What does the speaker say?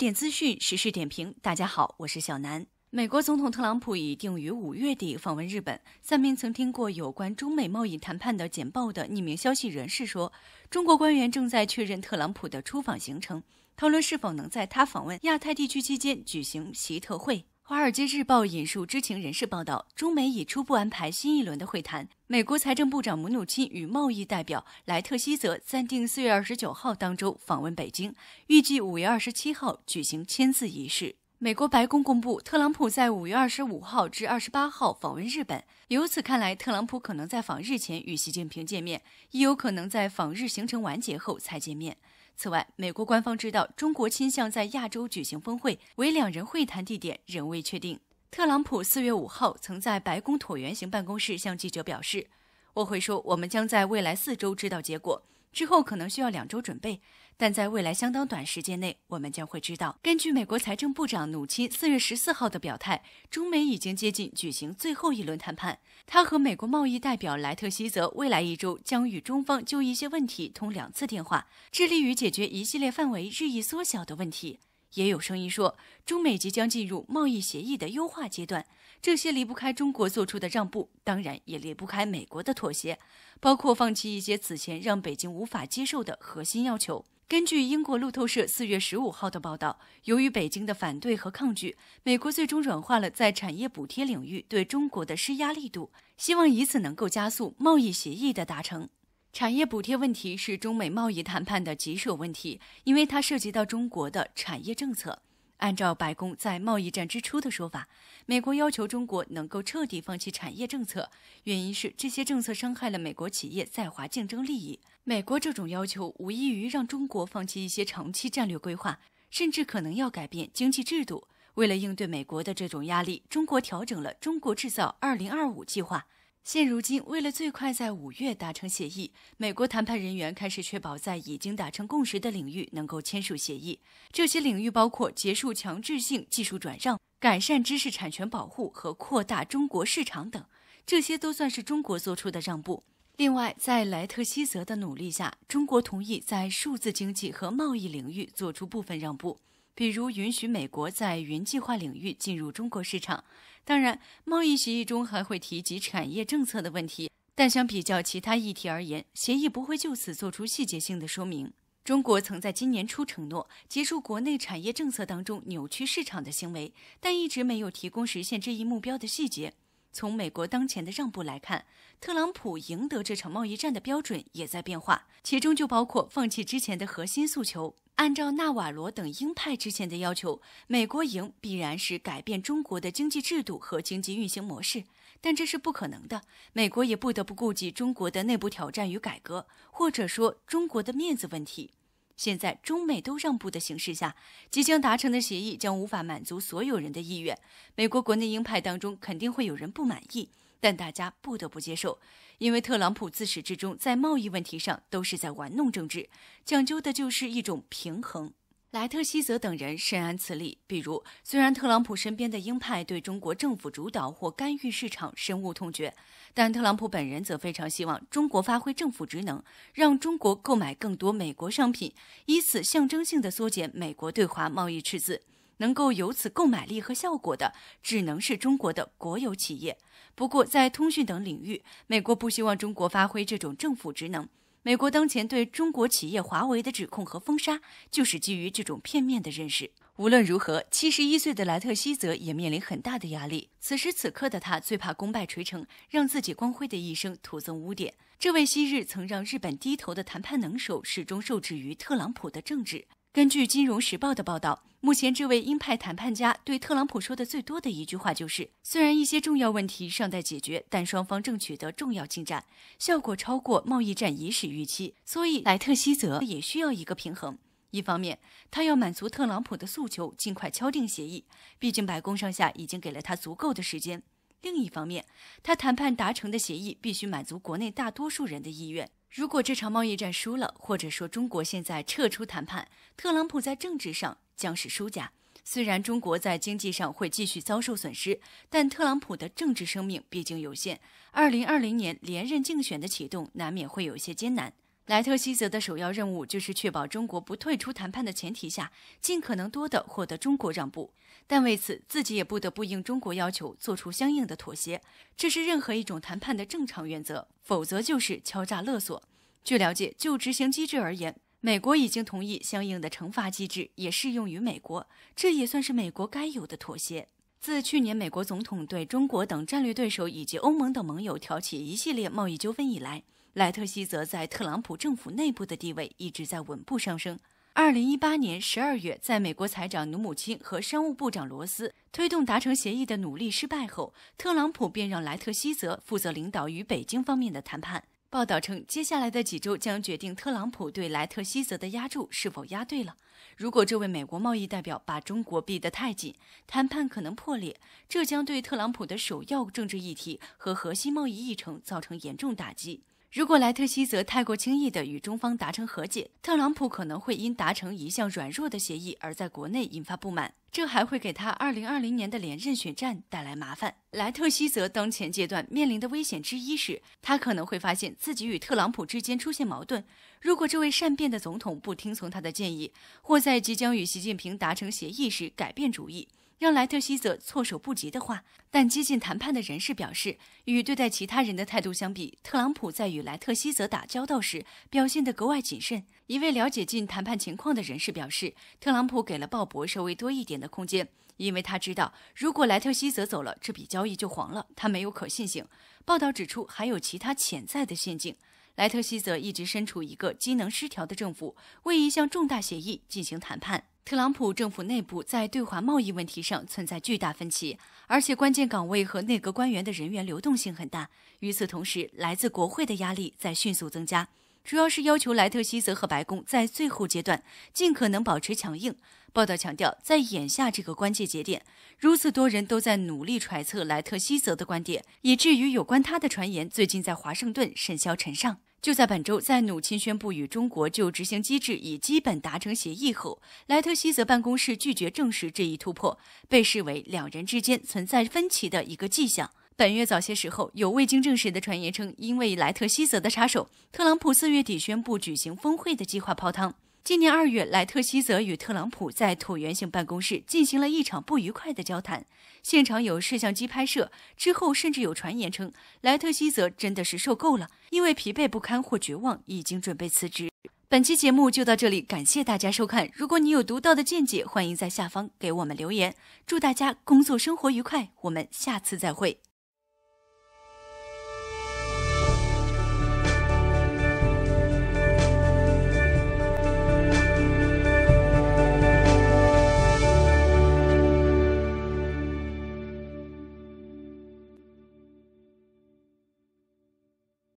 点资讯，时事点评。大家好，我是小南。美国总统特朗普已定于五月底访问日本。三名曾听过有关中美贸易谈判的简报的匿名消息人士说，中国官员正在确认特朗普的出访行程，讨论是否能在他访问亚太地区期间举行习特会。《华尔街日报》引述知情人士报道，中美已初步安排新一轮的会谈。美国财政部长姆努钦与贸易代表莱特希泽暂定四月二十九号当周访问北京，预计五月二十七号举行签字仪式。美国白宫公布，特朗普在五月二十五号至二十八号访问日本。由此看来，特朗普可能在访日前与习近平见面，亦有可能在访日行程完结后才见面。此外，美国官方知道中国倾向在亚洲举行峰会，为两人会谈地点仍未确定。特朗普四月五号曾在白宫椭圆形办公室向记者表示：“我会说，我们将在未来四周知道结果。”之后可能需要两周准备，但在未来相当短时间内，我们将会知道。根据美国财政部长努钦四月十四号的表态，中美已经接近举行最后一轮谈判。他和美国贸易代表莱特希泽未来一周将与中方就一些问题通两次电话，致力于解决一系列范围日益缩小的问题。也有声音说，中美即将进入贸易协议的优化阶段。这些离不开中国做出的让步，当然也离不开美国的妥协，包括放弃一些此前让北京无法接受的核心要求。根据英国路透社四月十五号的报道，由于北京的反对和抗拒，美国最终软化了在产业补贴领域对中国的施压力度，希望以此能够加速贸易协议的达成。产业补贴问题是中美贸易谈判的棘手问题，因为它涉及到中国的产业政策。按照白宫在贸易战之初的说法，美国要求中国能够彻底放弃产业政策，原因是这些政策伤害了美国企业在华竞争利益。美国这种要求无异于让中国放弃一些长期战略规划，甚至可能要改变经济制度。为了应对美国的这种压力，中国调整了《中国制造二零二五》计划。现如今，为了最快在五月达成协议，美国谈判人员开始确保在已经达成共识的领域能够签署协议。这些领域包括结束强制性技术转让、改善知识产权保护和扩大中国市场等。这些都算是中国做出的让步。另外，在莱特希泽的努力下，中国同意在数字经济和贸易领域做出部分让步。比如允许美国在云计算领域进入中国市场。当然，贸易协议中还会提及产业政策的问题，但相比较其他议题而言，协议不会就此做出细节性的说明。中国曾在今年初承诺结束国内产业政策当中扭曲市场的行为，但一直没有提供实现这一目标的细节。从美国当前的让步来看，特朗普赢得这场贸易战的标准也在变化，其中就包括放弃之前的核心诉求。按照纳瓦罗等鹰派之前的要求，美国赢必然是改变中国的经济制度和经济运行模式，但这是不可能的。美国也不得不顾及中国的内部挑战与改革，或者说中国的面子问题。现在中美都让步的形势下，即将达成的协议将无法满足所有人的意愿。美国国内鹰派当中肯定会有人不满意，但大家不得不接受。因为特朗普自始至终在贸易问题上都是在玩弄政治，讲究的就是一种平衡。莱特希泽等人深谙此理。比如，虽然特朗普身边的鹰派对中国政府主导或干预市场深恶痛绝，但特朗普本人则非常希望中国发挥政府职能，让中国购买更多美国商品，以此象征性的缩减美国对华贸易赤字。能够由此购买力和效果的，只能是中国的国有企业。不过，在通讯等领域，美国不希望中国发挥这种政府职能。美国当前对中国企业华为的指控和封杀，就是基于这种片面的认识。无论如何，七十一岁的莱特希泽也面临很大的压力。此时此刻的他，最怕功败垂成，让自己光辉的一生徒增污点。这位昔日曾让日本低头的谈判能手，始终受制于特朗普的政治。根据《金融时报》的报道，目前这位鹰派谈判家对特朗普说的最多的一句话就是：“虽然一些重要问题尚待解决，但双方正取得重要进展，效果超过贸易战已使预期。”所以，莱特希泽也需要一个平衡。一方面，他要满足特朗普的诉求，尽快敲定协议，毕竟白宫上下已经给了他足够的时间；另一方面，他谈判达成的协议必须满足国内大多数人的意愿。如果这场贸易战输了，或者说中国现在撤出谈判，特朗普在政治上将是输家。虽然中国在经济上会继续遭受损失，但特朗普的政治生命毕竟有限，二零二零年连任竞选的启动难免会有些艰难。莱特希泽的首要任务就是确保中国不退出谈判的前提下，尽可能多的获得中国让步。但为此，自己也不得不应中国要求做出相应的妥协，这是任何一种谈判的正常原则，否则就是敲诈勒索。据了解，就执行机制而言，美国已经同意相应的惩罚机制也适用于美国，这也算是美国该有的妥协。自去年美国总统对中国等战略对手以及欧盟等盟友挑起一系列贸易纠纷以来。莱特希泽在特朗普政府内部的地位一直在稳步上升。二零一八年十二月，在美国财长努姆钦和商务部长罗斯推动达成协议的努力失败后，特朗普便让莱特希泽负责领导与北京方面的谈判。报道称，接下来的几周将决定特朗普对莱特希泽的压注是否压对了。如果这位美国贸易代表把中国逼得太紧，谈判可能破裂，这将对特朗普的首要政治议题和核心贸易议程造成严重打击。如果莱特希泽太过轻易地与中方达成和解，特朗普可能会因达成一项软弱的协议而在国内引发不满，这还会给他二零二零年的连任选战带来麻烦。莱特希泽当前阶段面临的危险之一是，他可能会发现自己与特朗普之间出现矛盾。如果这位善变的总统不听从他的建议，或在即将与习近平达成协议时改变主意。让莱特希泽措手不及的话，但接近谈判的人士表示，与对待其他人的态度相比，特朗普在与莱特希泽打交道时表现得格外谨慎。一位了解近谈判情况的人士表示，特朗普给了鲍勃稍微多一点的空间，因为他知道如果莱特希泽走了，这笔交易就黄了，他没有可信性。报道指出，还有其他潜在的陷阱。莱特希泽一直身处一个机能失调的政府，为一项重大协议进行谈判。特朗普政府内部在对华贸易问题上存在巨大分歧，而且关键岗位和内阁官员的人员流动性很大。与此同时，来自国会的压力在迅速增加，主要是要求莱特希泽和白宫在最后阶段尽可能保持强硬。报道强调，在眼下这个关键节点，如此多人都在努力揣测莱特希泽的观点，以至于有关他的传言最近在华盛顿甚嚣尘上。就在本周，在努钦宣布与中国就执行机制已基本达成协议后，莱特希泽办公室拒绝证实这一突破，被视为两人之间存在分歧的一个迹象。本月早些时候，有未经证实的传言称，因为莱特希泽的插手，特朗普四月底宣布举行峰会的计划泡汤。今年二月，莱特希泽与特朗普在椭圆形办公室进行了一场不愉快的交谈，现场有摄像机拍摄。之后，甚至有传言称，莱特希泽真的是受够了，因为疲惫不堪或绝望，已经准备辞职。本期节目就到这里，感谢大家收看。如果你有独到的见解，欢迎在下方给我们留言。祝大家工作生活愉快，我们下次再会。